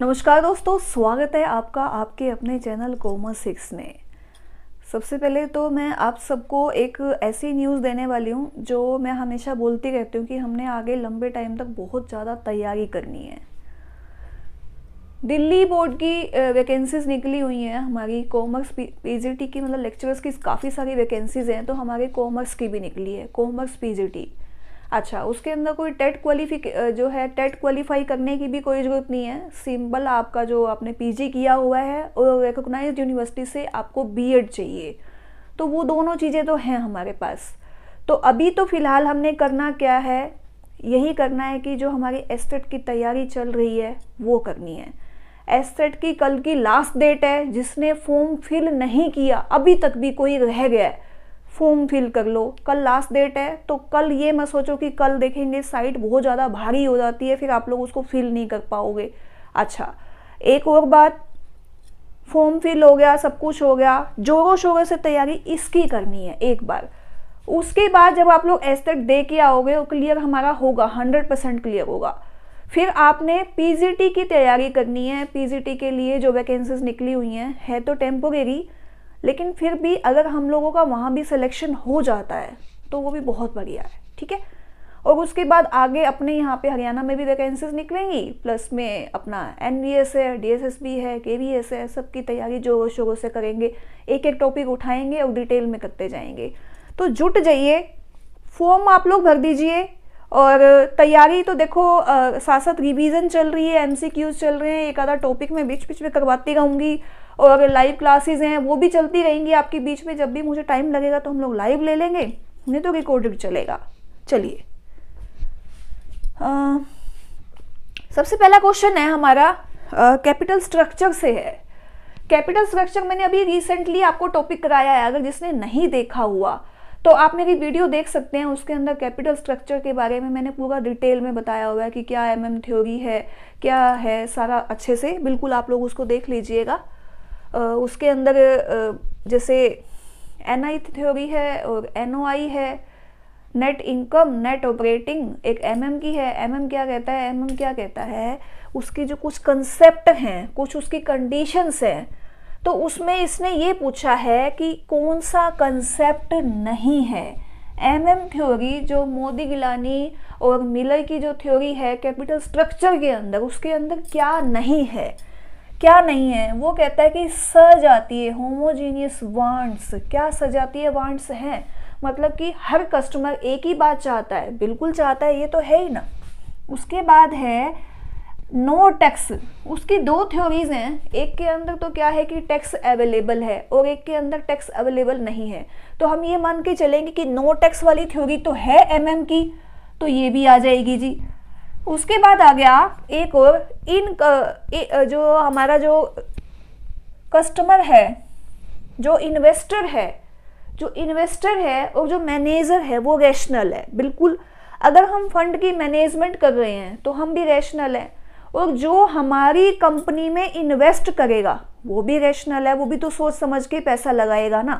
नमस्कार दोस्तों स्वागत है आपका आपके अपने चैनल कोमा सिक्स में सबसे पहले तो मैं आप सबको एक ऐसी न्यूज़ देने वाली हूँ जो मैं हमेशा बोलती रहती हूँ कि हमने आगे लंबे टाइम तक बहुत ज़्यादा तैयारी करनी है दिल्ली बोर्ड की वैकेंसीज निकली हुई हैं हमारी कॉमर्स पीजीटी की मतलब लेक्चरर्स की काफ़ी सारी वैकेंसीज हैं तो हमारे कॉमर्स की भी निकली है कॉमर्स पीजीटी अच्छा उसके अंदर कोई टेट क्वालिफिक जो है टेट क्वालिफाई करने की भी कोई ज़रूरत नहीं है सिंपल आपका जो आपने पीजी किया हुआ है और रिकोगनाइज यूनिवर्सिटी से आपको बीएड चाहिए तो वो दोनों चीज़ें तो हैं हमारे पास तो अभी तो फ़िलहाल हमने करना क्या है यही करना है कि जो हमारी एस्टेट की तैयारी चल रही है वो करनी है एस्टेट की कल की लास्ट डेट है जिसने फॉर्म फिल नहीं किया अभी तक भी कोई रह गया है फॉर्म फिल कर लो कल लास्ट डेट है तो कल ये मत सोचो कि कल देखेंगे साइट बहुत ज़्यादा भारी हो जाती है फिर आप लोग उसको फिल नहीं कर पाओगे अच्छा एक और बात फॉर्म फिल हो गया सब कुछ हो गया जोरों शोरों से तैयारी इसकी करनी है एक बार उसके बाद जब आप लोग तक दे के आओगे वो क्लियर हमारा होगा हंड्रेड परसेंट क्लियर होगा फिर आपने पीजीटी की तैयारी करनी है पीजीटी के लिए जो वैकेंसीज निकली हुई हैं है तो टेम्पोरेरी लेकिन फिर भी अगर हम लोगों का वहाँ भी सिलेक्शन हो जाता है तो वो भी बहुत बढ़िया है ठीक है और उसके बाद आगे अपने यहाँ पे हरियाणा में भी वैकेंसीज निकलेंगी प्लस में अपना एन एस है डी एस एस बी है के वी एस है सबकी तैयारी जोरों शोरों से करेंगे एक एक टॉपिक उठाएंगे और डिटेल में करते जाएंगे तो जुट जाइए फॉर्म आप लोग भर दीजिए और तैयारी तो देखो साथ साथ रिवीजन चल रही है एमसीक्यूज चल रहे हैं एक आधा टॉपिक में बीच बीच में करवाती रहूँगी और लाइव क्लासेज हैं वो भी चलती रहेंगी आपके बीच में जब भी मुझे टाइम लगेगा तो हम लोग लाइव ले लेंगे नहीं तो रिकॉर्डेड चलेगा चलिए सबसे पहला क्वेश्चन है हमारा कैपिटल स्ट्रक्चर से है कैपिटल स्ट्रक्चर मैंने अभी रिसेंटली आपको टॉपिक कराया है अगर जिसने नहीं देखा हुआ तो आप मेरी वीडियो देख सकते हैं उसके अंदर कैपिटल स्ट्रक्चर के बारे में मैंने पूरा डिटेल में बताया हुआ है कि क्या एम एम थ्योरी है क्या है सारा अच्छे से बिल्कुल आप लोग उसको देख लीजिएगा उसके अंदर जैसे एन आई थ्योरी है और एन ओ आई है नेट इनकम नेट ऑपरेटिंग एक एम mm की है एम mm क्या कहता है एम mm क्या कहता है उसकी जो कुछ कंसेप्ट हैं कुछ उसकी कंडीशंस हैं तो उसमें इसने ये पूछा है कि कौन सा कंसेप्ट नहीं है एम एम थ्योरी जो मोदी गिलानी और मिलर की जो थ्योरी है कैपिटल स्ट्रक्चर के अंदर उसके अंदर क्या नहीं है क्या नहीं है वो कहता है कि सजातीय होमोजीनियस वांट्स क्या सजातीय वांट्स हैं मतलब कि हर कस्टमर एक ही बात चाहता है बिल्कुल चाहता है ये तो है ही ना उसके बाद है नो टैक्स उसकी दो थ्योरीज हैं एक के अंदर तो क्या है कि टैक्स अवेलेबल है और एक के अंदर टैक्स अवेलेबल नहीं है तो हम ये मान के चलेंगे कि नो टैक्स वाली थ्योरी तो है एम mm की तो ये भी आ जाएगी जी उसके बाद आ गया एक और इन जो हमारा जो कस्टमर है जो इन्वेस्टर है जो इन्वेस्टर है और जो मैनेजर है वो रैशनल है बिल्कुल अगर हम फंड की मैनेजमेंट कर रहे हैं तो हम भी रैशनल हैं और जो हमारी कंपनी में इन्वेस्ट करेगा वो भी रेशनल है वो भी तो सोच समझ के पैसा लगाएगा ना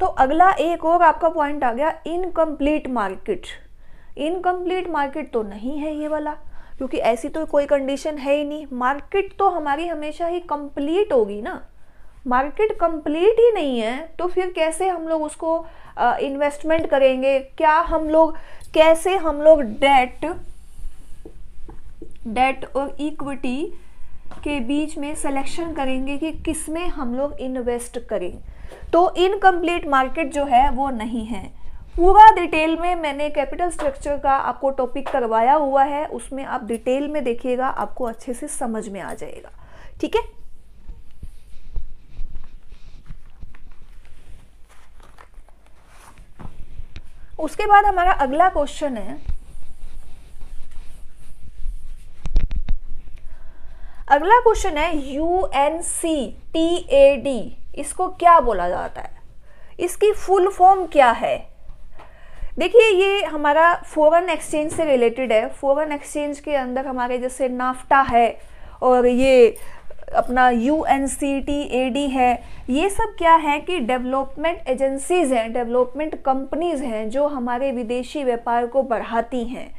तो अगला एक और आपका पॉइंट आ गया इनकम्प्लीट मार्केट इनकम्प्लीट मार्केट तो नहीं है ये वाला क्योंकि ऐसी तो कोई कंडीशन है ही नहीं मार्केट तो हमारी हमेशा ही कंप्लीट होगी ना मार्केट कंप्लीट ही नहीं है तो फिर कैसे हम लोग उसको इन्वेस्टमेंट करेंगे क्या हम लोग कैसे हम लोग डेट डेट और इक्विटी के बीच में सिलेक्शन करेंगे कि किस में हम लोग इन्वेस्ट करें तो इनकम्प्लीट मार्केट जो है वो नहीं है पूरा डिटेल में मैंने कैपिटल स्ट्रक्चर का आपको टॉपिक करवाया हुआ है उसमें आप डिटेल में देखिएगा आपको अच्छे से समझ में आ जाएगा ठीक है उसके बाद हमारा अगला क्वेश्चन है अगला क्वेश्चन है U N C T A D इसको क्या बोला जाता है इसकी फुल फॉर्म क्या है देखिए ये हमारा फॉरेन एक्सचेंज से रिलेटेड है फॉरेन एक्सचेंज के अंदर हमारे जैसे नाफ्टा है और ये अपना U N C T A D है ये सब क्या है कि डेवलपमेंट एजेंसीज़ हैं डेवलपमेंट कंपनीज़ हैं जो हमारे विदेशी व्यापार को बढ़ाती हैं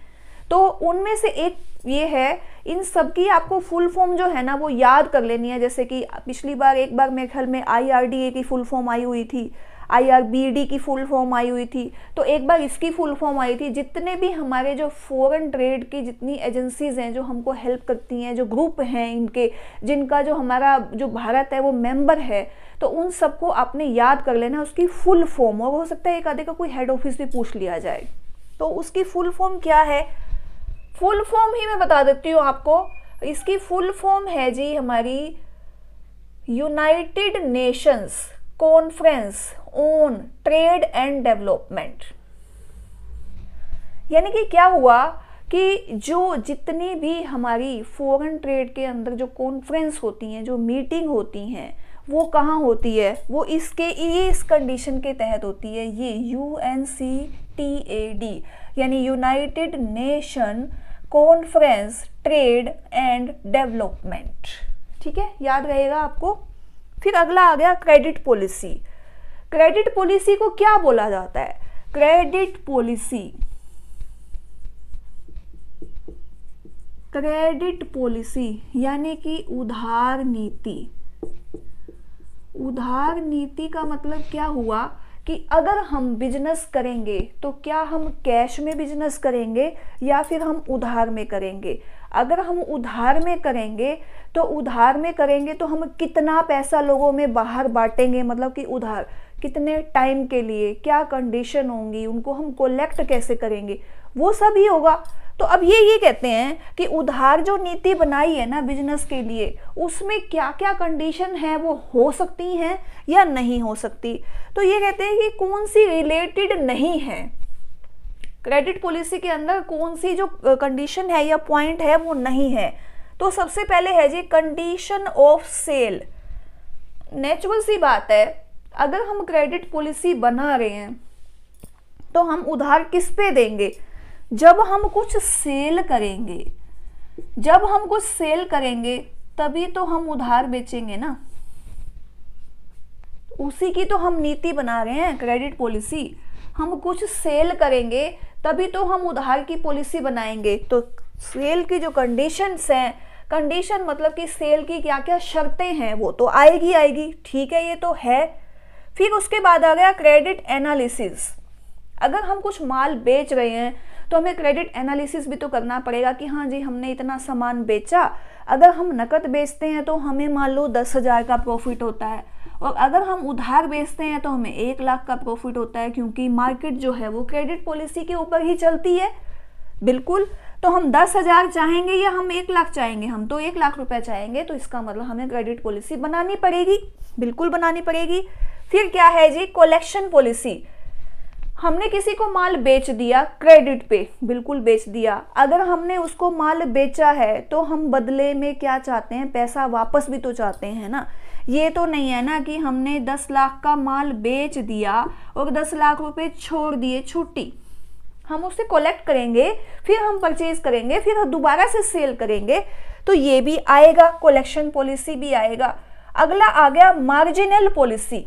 तो उनमें से एक ये है इन सब की आपको फुल फॉर्म जो है ना वो याद कर लेनी है जैसे कि पिछली बार एक बार मेरे ख्याल में आई की फुल फॉर्म आई हुई थी आई की फुल फॉर्म आई हुई थी तो एक बार इसकी फुल फॉर्म आई थी जितने भी हमारे जो फॉरेन ट्रेड की जितनी एजेंसीज हैं जो हमको हेल्प करती हैं जो ग्रुप हैं इनके जिनका जो हमारा जो भारत है वो मेंबर है तो उन सबको आपने याद कर लेना उसकी फुल फॉर्म और हो सकता है एक आधे का कोई हेड ऑफिस भी पूछ लिया जाए तो उसकी फुल फॉर्म क्या है फुल फॉर्म ही मैं बता देती हूँ आपको इसकी फुल फॉर्म है जी हमारी United Nations conference on trade and development यानी कि क्या हुआ कि जो जितनी भी हमारी फॉरेन ट्रेड के अंदर जो कॉन्फ्रेंस होती हैं जो मीटिंग होती हैं वो कहाँ होती है वो इसके इस कंडीशन के तहत होती है ये U N C T A D यानी United Nation conference trade and development ठीक है याद रहेगा आपको फिर अगला आ गया क्रेडिट पॉलिसी क्रेडिट पॉलिसी को क्या बोला जाता है क्रेडिट पॉलिसी क्रेडिट पॉलिसी यानी कि उधार नीति उधार नीति का मतलब क्या हुआ कि अगर हम बिजनेस करेंगे तो क्या हम कैश में बिजनेस करेंगे या फिर हम उधार में करेंगे अगर हम उधार में करेंगे तो उधार में करेंगे तो हम कितना पैसा लोगों में बाहर बांटेंगे मतलब कि उधार कितने टाइम के लिए क्या कंडीशन होंगी उनको हम कोलेक्ट कैसे करेंगे वो सब ही होगा तो अब ये ये कहते हैं कि उधार जो नीति बनाई है ना बिजनेस के लिए उसमें क्या क्या कंडीशन है वो हो सकती हैं या नहीं हो सकती तो ये कहते हैं कि कौन सी रिलेटेड नहीं है क्रेडिट पॉलिसी के अंदर कौन सी जो कंडीशन है या पॉइंट है वो नहीं है तो सबसे पहले है जी कंडीशन ऑफ सेल नेचुरल सी बात है अगर हम क्रेडिट पॉलिसी बना रहे हैं तो हम उधार किस पे देंगे जब हम कुछ सेल करेंगे जब हम कुछ सेल करेंगे तभी तो हम उधार बेचेंगे ना उसी की तो हम नीति बना रहे हैं क्रेडिट पॉलिसी हम कुछ सेल करेंगे तभी तो हम उधार की पॉलिसी बनाएंगे तो सेल की जो कंडीशंस हैं कंडीशन मतलब कि सेल की क्या क्या शर्तें हैं वो तो आएगी आएगी ठीक है ये तो है फिर उसके बाद आ गया क्रेडिट एनालिसिस अगर हम कुछ माल बेच रहे हैं तो हमें क्रेडिट एनालिसिस भी तो करना पड़ेगा कि हाँ जी हमने इतना सामान बेचा अगर हम नकद बेचते हैं तो हमें मान लो दस हज़ार का प्रॉफिट होता है और अगर हम उधार बेचते हैं तो हमें एक लाख का प्रॉफिट होता है क्योंकि मार्केट जो है वो क्रेडिट पॉलिसी के ऊपर ही चलती है बिल्कुल तो हम दस हज़ार चाहेंगे या हम एक लाख चाहेंगे हम तो एक लाख रुपया चाहेंगे तो इसका मतलब हमें क्रेडिट पॉलिसी बनानी पड़ेगी बिल्कुल बनानी पड़ेगी फिर क्या है जी कलेक्शन पॉलिसी हमने किसी को माल बेच दिया क्रेडिट पे बिल्कुल बेच दिया अगर हमने उसको माल बेचा है तो हम बदले में क्या चाहते हैं पैसा वापस भी तो चाहते हैं ना ये तो नहीं है ना कि हमने दस लाख का माल बेच दिया और दस लाख रुपए छोड़ दिए छुट्टी हम उसे कलेक्ट करेंगे फिर हम परचेज करेंगे फिर दोबारा से सेल करेंगे तो ये भी आएगा कलेक्शन पॉलिसी भी आएगा अगला आ गया मार्जिनल पॉलिसी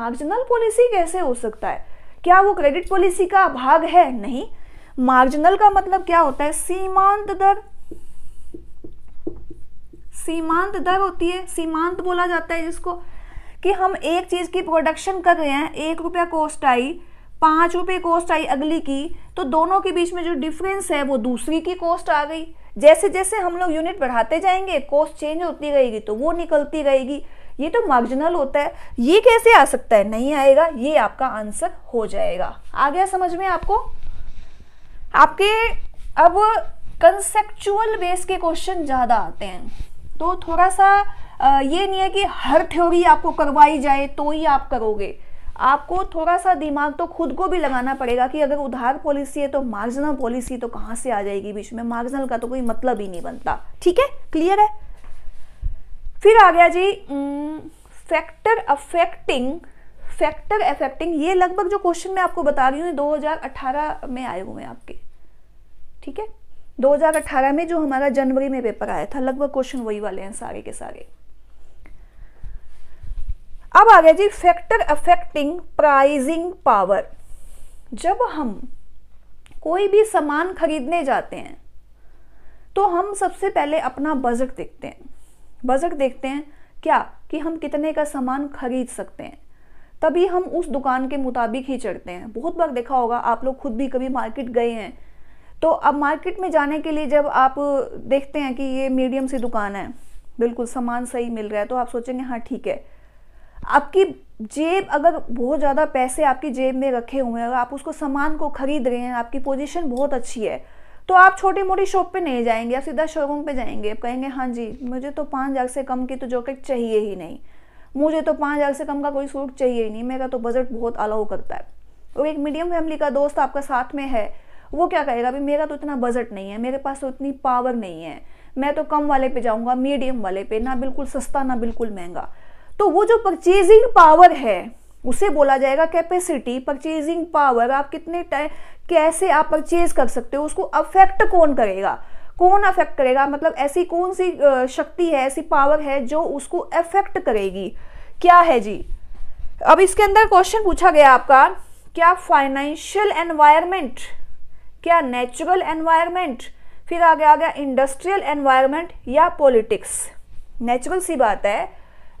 मार्जिनल पॉलिसी कैसे हो सकता है क्या वो क्रेडिट पॉलिसी का भाग है नहीं मार्जिनल का मतलब क्या होता है सीमांत दर सीमांत दर होती है सीमांत बोला जाता है जिसको कि हम एक चीज की प्रोडक्शन कर रहे हैं एक रुपया कॉस्ट आई पांच रुपये कॉस्ट आई अगली की तो दोनों के बीच में जो डिफरेंस है वो दूसरी की कॉस्ट आ गई जैसे जैसे हम लोग यूनिट बढ़ाते जाएंगे कॉस्ट चेंज होती रहेगी तो वो निकलती रहेगी ये तो मार्जिनल होता है ये कैसे आ सकता है नहीं आएगा ये आपका आंसर हो जाएगा आ गया समझ में आपको आपके अब कंसेप्चुअल बेस के क्वेश्चन ज़्यादा आते हैं तो थोड़ा सा ये नहीं है कि हर थ्योरी आपको करवाई जाए तो ही आप करोगे आपको थोड़ा सा दिमाग तो खुद को भी लगाना पड़ेगा कि अगर उधार पॉलिसी है तो मार्जिनल पॉलिसी तो कहां से आ जाएगी बीच में मार्जिनल का तो कोई मतलब ही नहीं बनता ठीक है क्लियर है फिर आ गया जी फैक्टर अफेक्टिंग फैक्टर अफेक्टिंग ये लगभग जो क्वेश्चन मैं आपको बता रही हूँ 2018 में आए हुए हैं आपके ठीक है 2018 में जो हमारा जनवरी में पेपर आया था लगभग क्वेश्चन वही वाले हैं सारे के सारे अब आ गया जी फैक्टर अफेक्टिंग प्राइजिंग पावर जब हम कोई भी सामान खरीदने जाते हैं तो हम सबसे पहले अपना बजट देखते हैं बजट देखते हैं क्या कि हम कितने का सामान खरीद सकते हैं तभी हम उस दुकान के मुताबिक ही चढ़ते हैं बहुत बार देखा होगा आप लोग खुद भी कभी मार्केट गए हैं तो अब मार्केट में जाने के लिए जब आप देखते हैं कि ये मीडियम सी दुकान है बिल्कुल सामान सही मिल रहा है तो आप सोचेंगे हाँ ठीक है आपकी जेब अगर बहुत ज़्यादा पैसे आपकी जेब में रखे हुए हैं अगर आप उसको सामान को खरीद रहे हैं आपकी पोजीशन बहुत अच्छी है तो आप छोटी मोटी शॉप पे नहीं जाएंगे आप सीधा शोरूम पे जाएंगे आप कहेंगे हाँ जी मुझे तो पाँच हज़ार से कम की तो जॉकेट चाहिए ही नहीं मुझे तो पाँच हज़ार से कम का कोई सूट चाहिए ही नहीं मेरा तो बजट बहुत अलाउ करता है और एक मीडियम फैमिली का दोस्त आपका साथ में है वो क्या कहेगा अभी मेरा तो इतना बजट नहीं है मेरे पास तो इतनी पावर नहीं है मैं तो कम वाले पे जाऊंगा मीडियम वाले पे ना बिल्कुल सस्ता ना बिल्कुल महंगा तो वो जो परचेजिंग पावर है उसे बोला जाएगा कैपेसिटी परचेजिंग पावर आप कितने टाइम कैसे आप परचेज कर सकते हो उसको अफेक्ट कौन करेगा कौन अफेक्ट करेगा मतलब ऐसी कौन सी शक्ति है ऐसी पावर है जो उसको अफेक्ट करेगी क्या है जी अब इसके अंदर क्वेश्चन पूछा गया आपका क्या फाइनेंशियल एनवायरनमेंट क्या नेचुरल एनवायरनमेंट फिर आगे आ गया इंडस्ट्रियल एनवायरनमेंट या पॉलिटिक्स नेचुरल सी बात है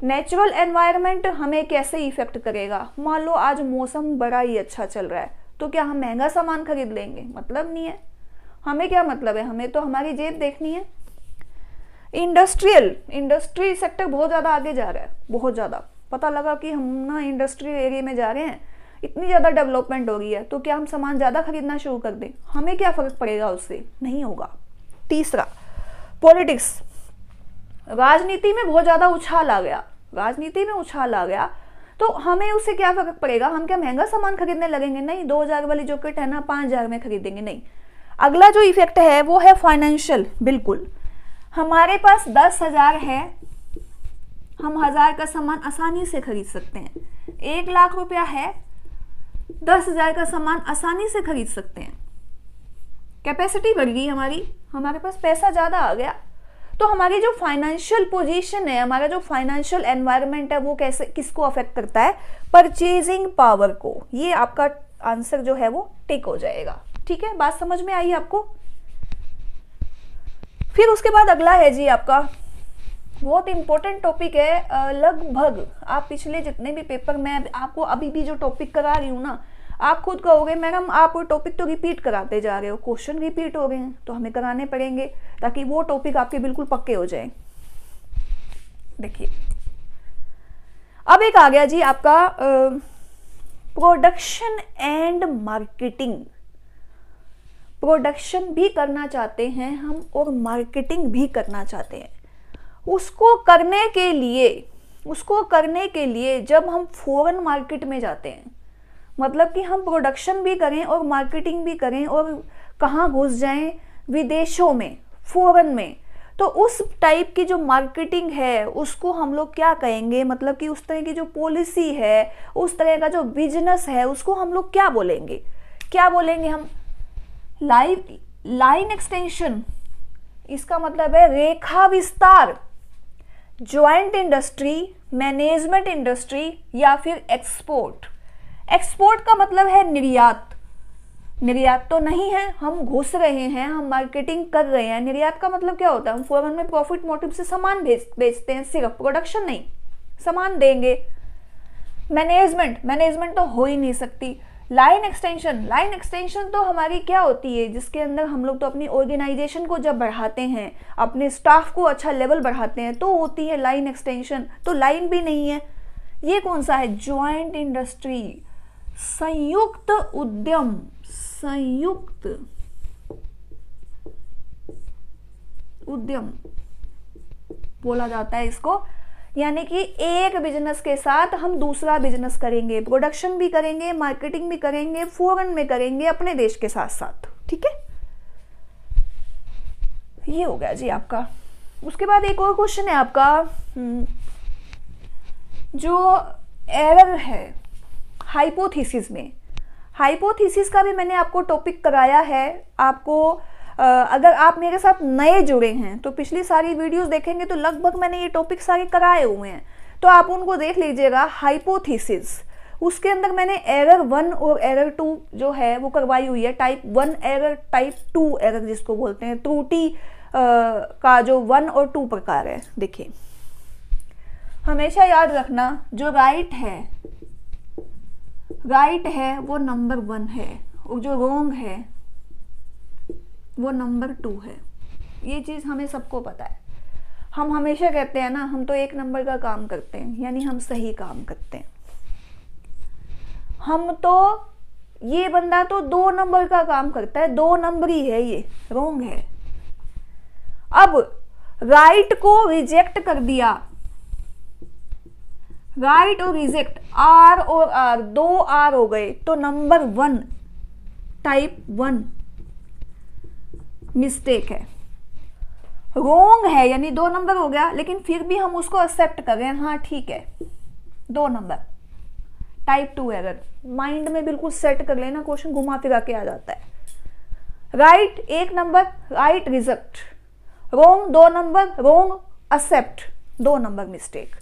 नेचुरल एनवायरनमेंट हमें कैसे इफेक्ट करेगा मान लो आज मौसम बड़ा ही अच्छा चल रहा है तो क्या हम महंगा सामान खरीद लेंगे मतलब नहीं है हमें क्या मतलब है हमें तो हमारी जेब देखनी है इंडस्ट्रियल इंडस्ट्री सेक्टर बहुत ज़्यादा आगे जा रहा है बहुत ज़्यादा पता लगा कि हम ना इंडस्ट्री एरिया में जा रहे हैं इतनी ज़्यादा डेवलपमेंट हो गई है तो क्या हम सामान ज़्यादा खरीदना शुरू कर दें हमें क्या फ़र्क पड़ेगा उससे नहीं होगा तीसरा पॉलिटिक्स राजनीति में बहुत ज़्यादा उछाल आ गया राजनीति में उछाल आ गया तो हमें उससे क्या फर्क पड़ेगा हम क्या महंगा सामान खरीदने लगेंगे नहीं दो हजार वाली जो किट है ना पांच हजार में खरीदेंगे नहीं अगला जो इफेक्ट है वो है फाइनेंशियल बिल्कुल हमारे पास दस हजार है हम हजार का सामान आसानी से खरीद सकते हैं एक लाख रुपया है दस हजार का सामान आसानी से खरीद सकते हैं कैपेसिटी बढ़ गई हमारी हमारे पास पैसा ज़्यादा आ गया तो हमारी जो फाइनेंशियल पोजीशन है हमारा जो फाइनेंशियल एनवायरनमेंट है वो कैसे किसको अफेक्ट करता है परचेजिंग पावर को ये आपका आंसर जो है वो टिक हो जाएगा ठीक है बात समझ में आई आपको फिर उसके बाद अगला है जी आपका बहुत इंपॉर्टेंट टॉपिक है लगभग आप पिछले जितने भी पेपर में आपको अभी भी जो टॉपिक करा रही हूँ ना आप खुद कहोगे मैडम आप टॉपिक तो रिपीट कराते जा रहे हो क्वेश्चन रिपीट हो गए हैं तो हमें कराने पड़ेंगे ताकि वो टॉपिक आपके बिल्कुल पक्के हो जाए देखिए अब एक आ गया जी आपका प्रोडक्शन एंड मार्केटिंग प्रोडक्शन भी करना चाहते हैं हम और मार्केटिंग भी करना चाहते हैं उसको करने के लिए उसको करने के लिए जब हम फॉरेन मार्केट में जाते हैं मतलब कि हम प्रोडक्शन भी करें और मार्केटिंग भी करें और कहाँ घुस जाएं विदेशों में फॉरन में तो उस टाइप की जो मार्केटिंग है उसको हम लोग क्या कहेंगे मतलब कि उस तरह की जो पॉलिसी है उस तरह का जो बिजनेस है उसको हम लोग क्या बोलेंगे क्या बोलेंगे हम लाइव लाइन एक्सटेंशन इसका मतलब है रेखा विस्तार ज्वाइंट इंडस्ट्री मैनेजमेंट इंडस्ट्री या फिर एक्सपोर्ट एक्सपोर्ट का मतलब है निर्यात निर्यात तो नहीं है हम घुस रहे हैं हम मार्केटिंग कर रहे हैं निर्यात का मतलब क्या होता है हम फॉरन में प्रॉफिट मोटिव से सामान भेज बेचते हैं सिर्फ प्रोडक्शन नहीं सामान देंगे मैनेजमेंट मैनेजमेंट तो हो ही नहीं सकती लाइन एक्सटेंशन लाइन एक्सटेंशन तो हमारी क्या होती है जिसके अंदर हम लोग तो अपनी ऑर्गेनाइजेशन को जब बढ़ाते हैं अपने स्टाफ को अच्छा लेवल बढ़ाते हैं तो होती है लाइन एक्सटेंशन तो लाइन भी नहीं है ये कौन सा है ज्वाइंट इंडस्ट्री संयुक्त उद्यम संयुक्त उद्यम बोला जाता है इसको यानी कि एक बिजनेस के साथ हम दूसरा बिजनेस करेंगे प्रोडक्शन भी करेंगे मार्केटिंग भी करेंगे फॉरन में करेंगे अपने देश के साथ साथ ठीक है ये हो गया जी आपका उसके बाद एक और क्वेश्चन है आपका हम्म, जो एरर है हाइपोथीसिस में हाइपोथीसिस का भी मैंने आपको टॉपिक कराया है आपको अगर आप मेरे साथ नए जुड़े हैं तो पिछली सारी वीडियोस देखेंगे तो लगभग मैंने ये टॉपिक सारे कराए हुए हैं तो आप उनको देख लीजिएगा हाइपोथीसिस उसके अंदर मैंने एरर वन और एरर टू जो है वो करवाई हुई है type one error type two error जिसको बोलते हैं त्रुटि का जो वन और टू प्रकार है देखिए हमेशा याद रखना जो राइट है राइट है वो नंबर वन है और जो रोंग है वो नंबर टू है ये चीज़ हमें सबको पता है हम हमेशा कहते हैं ना हम तो एक नंबर का काम करते हैं यानी हम सही काम करते हैं हम तो ये बंदा तो दो नंबर का काम करता है दो नंबर ही है ये रोंग है अब राइट को रिजेक्ट कर दिया राइट और रिजेक्ट आर और आर दो आर हो गए तो number one type one mistake है रोंग है यानी दो नंबर हो गया लेकिन फिर भी हम उसको एक्सेप्ट कर रहे हैं हाँ ठीक है दो number type two error mind में बिल्कुल सेट कर लेना क्वेश्चन घुमा फिरा के आ जाता है राइट right, एक नंबर राइट रिजेक्ट रोंग दो नंबर रोंग एक्सेप्ट दो नंबर मिस्टेक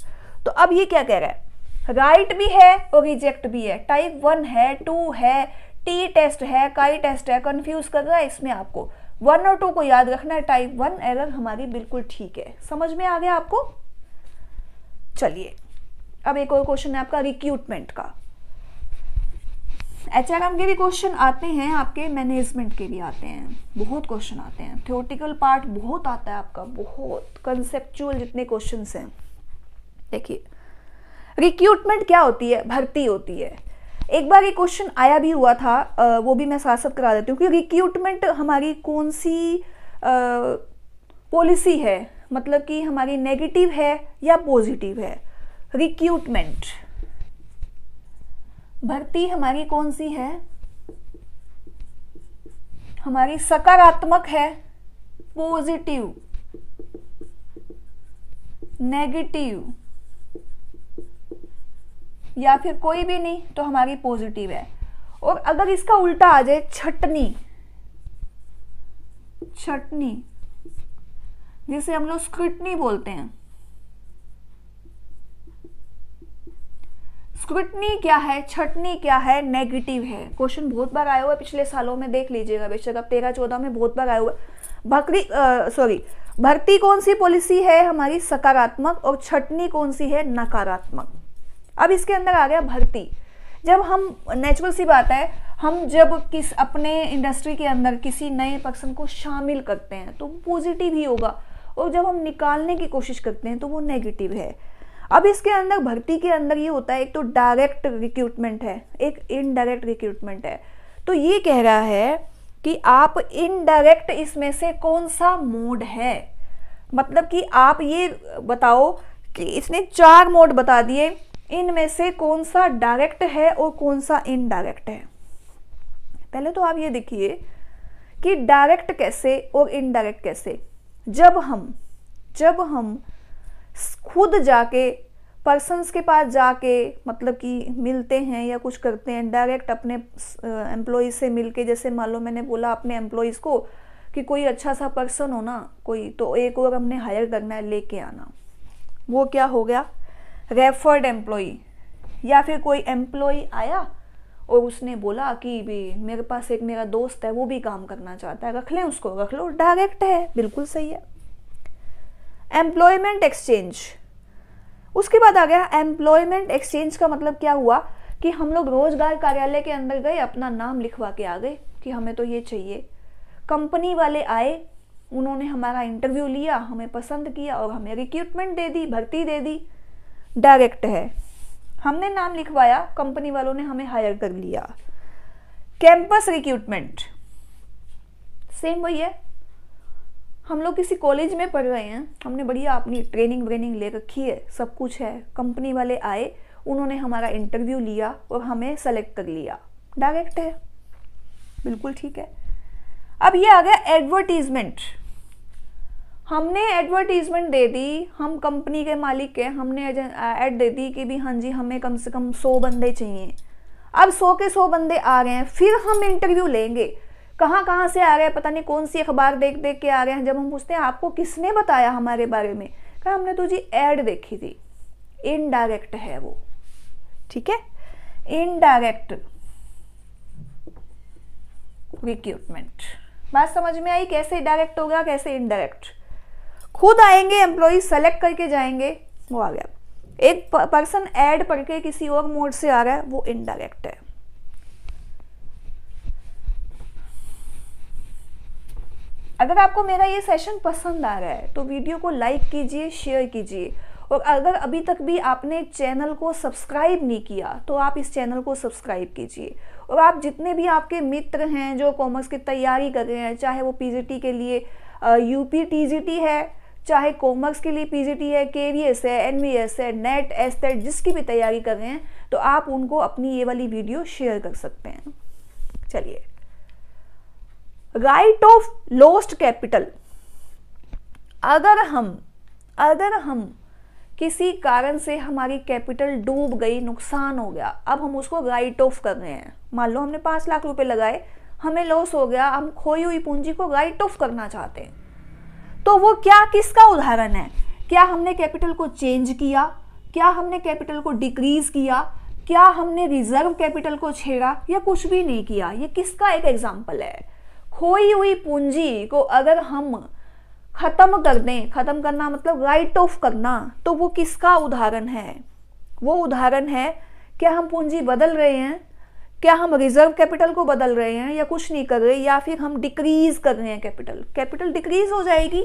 तो अब ये क्या कह रहा है राइट right भी है और रिजेक्ट भी है टाइप वन है टू है टी टेस्ट है काई टेस्ट है कंफ्यूज कर रहा है इसमें आपको वन और टू को याद रखना है टाइप वन एरर हमारी बिल्कुल ठीक है समझ में आ गया आपको चलिए अब एक और क्वेश्चन है आपका रिक्यूटमेंट का एच के भी क्वेश्चन आते हैं आपके मैनेजमेंट के भी आते हैं बहुत क्वेश्चन आते हैं थियोटिकल पार्ट बहुत आता है आपका बहुत कंसेप्चुअल जितने क्वेश्चन हैं देखिए रिक्रूटमेंट क्या होती है भर्ती होती है एक बार ये क्वेश्चन आया भी हुआ था वो भी मैं साथ साथ करा देती हूँ कि रिक्रूटमेंट हमारी कौन सी पॉलिसी है मतलब कि हमारी नेगेटिव है या पॉजिटिव है रिक्रूटमेंट भर्ती हमारी कौन सी है हमारी सकारात्मक है पॉजिटिव नेगेटिव या फिर कोई भी नहीं तो हमारी पॉजिटिव है और अगर इसका उल्टा आ जाए छटनी छटनी जिसे हम लोग स्क्रिटनी बोलते हैं स्क्रिटनी क्या है छटनी क्या है नेगेटिव है क्वेश्चन बहुत बार आया हुआ है पिछले सालों में देख लीजिएगा बेशक अब तेरह चौदह में बहुत बार आया हुआ है भक्ति सॉरी भर्ती कौन सी पॉलिसी है हमारी सकारात्मक और छटनी कौन सी है नकारात्मक अब इसके अंदर आ गया भर्ती जब हम नेचुरल सी बात है हम जब किस अपने इंडस्ट्री के अंदर किसी नए पर्सन को शामिल करते हैं तो पॉजिटिव ही होगा और जब हम निकालने की कोशिश करते हैं तो वो नेगेटिव है अब इसके अंदर भर्ती के अंदर ये होता है एक तो डायरेक्ट रिक्रूटमेंट है एक इनडायरेक्ट रिक्रूटमेंट है तो ये कह रहा है कि आप इनडायरेक्ट इसमें से कौन सा मोड है मतलब कि आप ये बताओ कि इसने चार मोड बता दिए इनमें से कौन सा डायरेक्ट है और कौन सा इनडायरेक्ट है पहले तो आप ये देखिए कि डायरेक्ट कैसे और इनडायरेक्ट कैसे जब हम जब हम खुद जाके पर्सनस के पास जाके मतलब कि मिलते हैं या कुछ करते हैं डायरेक्ट अपने एम्प्लॉयज़ से मिलके जैसे मान लो मैंने बोला अपने एम्प्लॉयज़ को कि कोई अच्छा सा पर्सन हो ना कोई तो एक और हमने हायर करना है लेके आना वो क्या हो गया रेफर्ड एम्प्लॉई या फिर कोई एम्प्लॉई आया और उसने बोला कि भी मेरे पास एक मेरा दोस्त है वो भी काम करना चाहता है रख लें उसको रख लो डायरेक्ट है बिल्कुल सही है एम्प्लॉयमेंट एक्सचेंज उसके बाद आ गया एम्प्लॉयमेंट एक्सचेंज का मतलब क्या हुआ कि हम लोग रोजगार कार्यालय के अंदर गए अपना नाम लिखवा के आ गए कि हमें तो ये चाहिए कंपनी वाले आए उन्होंने हमारा इंटरव्यू लिया हमें पसंद किया और हमें रिक्रूटमेंट दे दी भर्ती दे दी डायरेक्ट है हमने नाम लिखवाया कंपनी वालों ने हमें हायर कर लिया कैंपस रिक्रूटमेंट सेम वही है हम लोग किसी कॉलेज में पढ़ रहे हैं हमने बढ़िया अपनी ट्रेनिंग व्रेनिंग ले रखी है सब कुछ है कंपनी वाले आए उन्होंने हमारा इंटरव्यू लिया और हमें सेलेक्ट कर लिया डायरेक्ट है बिल्कुल ठीक है अब ये आ गया एडवर्टीजमेंट हमने एडवर्टीज़मेंट दे दी हम कंपनी के मालिक के हमने एड दे दी कि भी हाँ जी हमें कम से कम सौ बंदे चाहिए अब सौ के सौ बंदे आ गए हैं फिर हम इंटरव्यू लेंगे कहाँ कहाँ से आ गए पता नहीं कौन सी अखबार देख देख के आ गए हैं जब हम पूछते हैं आपको किसने बताया हमारे बारे में क्या हमने तो जी एड देखी थी इनडायरेक्ट है वो ठीक है इनडायरेक्ट रिक्रूटमेंट बात समझ में आई कैसे डायरेक्ट होगा कैसे इनडायरेक्ट खुद आएंगे एम्प्लॉज सेलेक्ट करके जाएंगे वो आ गया एक पर्सन ऐड पढ़ के किसी और मोड से आ रहा है वो इनडायरेक्ट है अगर आपको मेरा ये सेशन पसंद आ रहा है तो वीडियो को लाइक कीजिए शेयर कीजिए और अगर अभी तक भी आपने चैनल को सब्सक्राइब नहीं किया तो आप इस चैनल को सब्सक्राइब कीजिए और आप जितने भी आपके मित्र हैं जो कॉमर्स की तैयारी कर रहे हैं चाहे वो पीजीटी के लिए यूपी टीजीटी है चाहे कॉमर्स के लिए पी है केवीएस है एन है नेट एस e जिसकी भी तैयारी कर रहे हैं तो आप उनको अपनी ये वाली वीडियो शेयर कर सकते हैं चलिए राइट ऑफ लॉस्ट कैपिटल अगर हम अगर हम किसी कारण से हमारी कैपिटल डूब गई नुकसान हो गया अब हम उसको राइट ऑफ कर रहे हैं मान लो हमने पांच लाख रुपए लगाए हमें लॉस हो गया हम खोई हुई पूंजी को राइट ऑफ करना चाहते हैं तो वो क्या किसका उदाहरण है क्या हमने कैपिटल को चेंज किया क्या हमने कैपिटल को डिक्रीज किया क्या हमने रिजर्व कैपिटल को छेड़ा या कुछ भी नहीं किया ये किसका एक एग्जाम्पल है खोई हुई पूंजी को अगर हम खत्म कर दें खत्म करना मतलब राइट ऑफ करना तो वो किसका उदाहरण है वो उदाहरण है क्या हम पूंजी बदल रहे हैं क्या हम रिजर्व कैपिटल को बदल रहे हैं या कुछ नहीं कर रहे या फिर हम डिक्रीज कर रहे हैं कैपिटल कैपिटल डिक्रीज हो जाएगी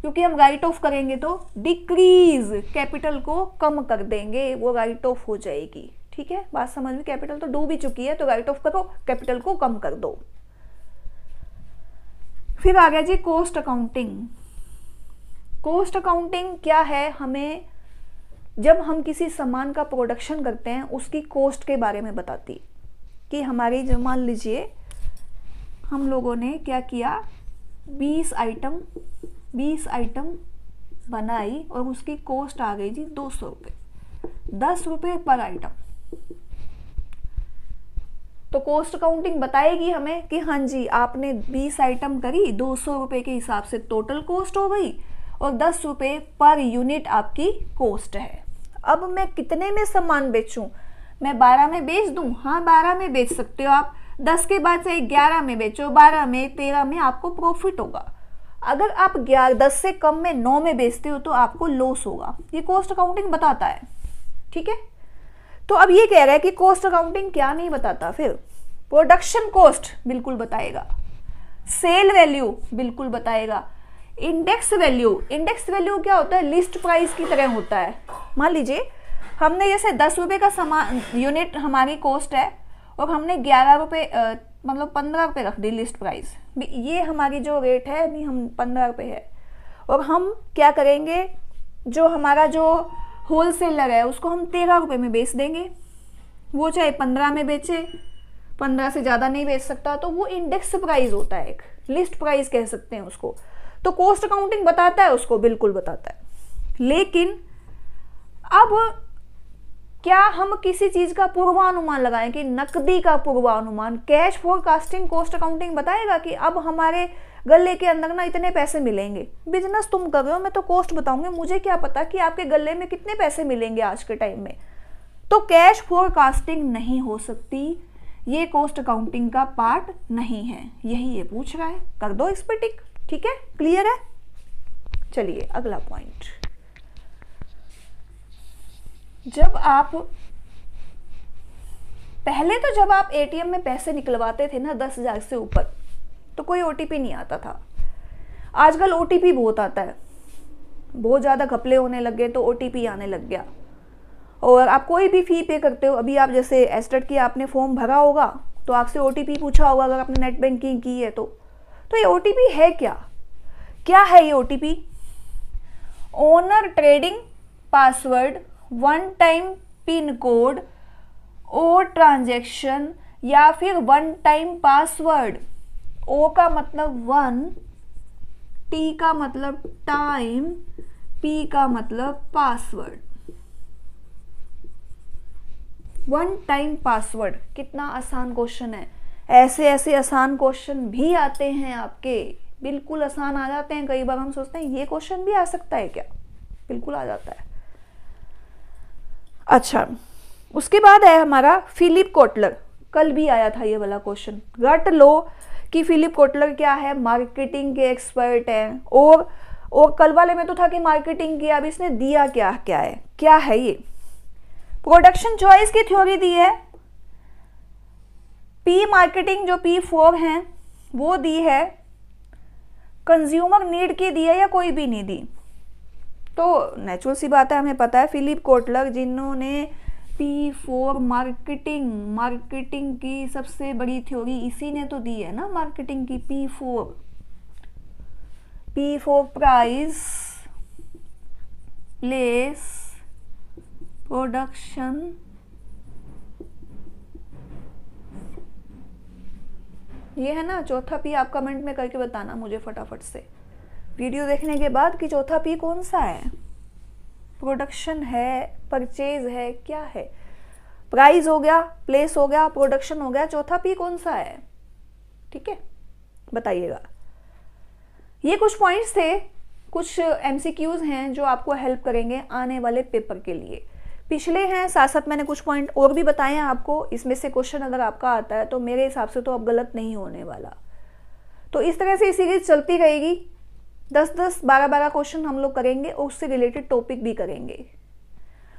क्योंकि हम राइट ऑफ करेंगे तो डिक्रीज कैपिटल को कम कर देंगे वो राइट ऑफ हो जाएगी ठीक है बात समझ में कैपिटल तो डूब ही चुकी है तो राइट ऑफ करो कैपिटल को कम कर दो फिर आ गया जी कोस्ट अकाउंटिंग कोस्ट अकाउंटिंग क्या है हमें जब हम किसी सामान का प्रोडक्शन करते हैं उसकी कोस्ट के बारे में बताती कि हमारी जो मान लीजिए हम लोगों ने क्या किया 20 आइटम 20 आइटम बनाई और उसकी कॉस्ट आ गई जी दो सौ रुपये दस रुपये पर आइटम तो कॉस्ट काउंटिंग बताएगी हमें कि हाँ जी आपने 20 आइटम करी दो सौ रुपये के हिसाब से टोटल कॉस्ट हो गई और दस रुपये पर यूनिट आपकी कॉस्ट है अब मैं कितने में सामान बेचूं मैं बारह में बेच दूँ हाँ बारह में बेच सकते हो आप दस के बाद चाहे ग्यारह में बेचो बारह में तेरह में आपको प्रॉफिट होगा अगर आप ग्यारह दस से कम में नौ में बेचते हो तो आपको लॉस होगा ये कॉस्ट अकाउंटिंग बताता है ठीक है तो अब ये कह रहा है कि कॉस्ट अकाउंटिंग क्या नहीं बताता फिर प्रोडक्शन कॉस्ट बिल्कुल बताएगा सेल वैल्यू बिल्कुल बताएगा इंडेक्स वैल्यू इंडेक्स वैल्यू क्या होता है लिस्ट प्राइस की तरह होता है मान लीजिए हमने जैसे दस रुपये का सामान यूनिट हमारी कॉस्ट है और हमने ग्यारह रुपये मतलब पंद्रह रुपये रख दी लिस्ट प्राइस ये हमारी जो रेट है अभी हम पंद्रह रुपये है और हम क्या करेंगे जो हमारा जो होल सेलर है उसको हम तेरह रुपये में बेच देंगे वो चाहे पंद्रह में बेचे पंद्रह से ज़्यादा नहीं बेच सकता तो वो इंडेक्स प्राइस होता है एक लिस्ट प्राइस कह सकते हैं उसको तो कॉस्ट अकाउंटिंग बताता है उसको बिल्कुल बताता है लेकिन अब क्या हम किसी चीज का पूर्वानुमान लगाएं कि नकदी का पूर्वानुमान कैश फोरकास्टिंग कॉस्ट अकाउंटिंग बताएगा कि अब हमारे गले के अंदर ना इतने पैसे मिलेंगे बिजनेस तुम कर रहे हो मैं तो कॉस्ट बताऊंगी मुझे क्या पता कि आपके गले में कितने पैसे मिलेंगे आज के टाइम में तो कैश फोरकास्टिंग नहीं हो सकती ये कॉस्ट अकाउंटिंग का पार्ट नहीं है यही ये पूछ रहा है कर दो इस ठीक है क्लियर है चलिए अगला पॉइंट जब आप पहले तो जब आप एटीएम में पैसे निकलवाते थे ना दस हज़ार से ऊपर तो कोई ओ नहीं आता था आजकल ओ बहुत आता है बहुत ज़्यादा घपले होने लग गए तो ओटीपी आने लग गया और आप कोई भी फ़ी पे करते हो अभी आप जैसे एस्टेट की आपने फॉर्म भरा होगा तो आपसे ओ पूछा होगा अगर आपने नेट बैंकिंग की है तो तो ये ओ है क्या क्या है ये O owner trading password one time pin code O transaction या फिर वन टाइम पासवर्ड ओ का मतलब वन टी का मतलब टाइम पी का मतलब पासवर्ड वन टाइम पासवर्ड कितना आसान क्वेश्चन है ऐसे ऐसे आसान क्वेश्चन भी आते हैं आपके बिल्कुल आसान आ जाते हैं कई बार हम सोचते हैं ये क्वेश्चन भी आ सकता है क्या बिल्कुल आ जाता है अच्छा उसके बाद है हमारा फिलिप कोटलर कल भी आया था ये वाला क्वेश्चन रट लो कि फिलिप कोटलर क्या है मार्केटिंग के एक्सपर्ट हैं और और कल वाले में तो था कि मार्केटिंग की अब इसने दिया क्या क्या है क्या है ये प्रोडक्शन चॉइस की थ्योरी दी है पी मार्केटिंग जो पी फोर है वो दी है कंज्यूमर नीड की दी है या कोई भी नहीं दी तो नेचुरल सी बात है हमें पता है फिलिप कोटलर जिन्होंने पी फोर मार्केटिंग मार्केटिंग की सबसे बड़ी थ्योरी इसी ने तो दी है ना मार्केटिंग की P four P four price place production ये है ना चौथा पी आप कमेंट में करके बताना मुझे फटाफट से वीडियो देखने के बाद कि चौथा पी कौन सा है प्रोडक्शन है परचेज है क्या है प्राइस हो गया प्लेस हो गया प्रोडक्शन हो गया चौथा पी कौन सा है ठीक है बताइएगा ये कुछ पॉइंट्स थे कुछ एमसीक्यूज हैं जो आपको हेल्प करेंगे आने वाले पेपर के लिए पिछले हैं साथ साथ मैंने कुछ पॉइंट और भी बताए हैं आपको इसमें से क्वेश्चन अगर आपका आता है तो मेरे हिसाब से तो अब गलत नहीं होने वाला तो इस तरह से सीरीज चलती रहेगी दस दस बारह बारह क्वेश्चन हम लोग करेंगे और उससे रिलेटेड टॉपिक भी करेंगे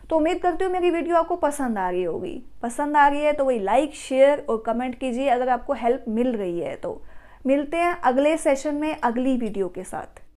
तो उम्मीद करती हूँ मेरी वीडियो आपको पसंद आ रही होगी पसंद आ रही है तो वही लाइक शेयर और कमेंट कीजिए अगर आपको हेल्प मिल रही है तो मिलते हैं अगले सेशन में अगली वीडियो के साथ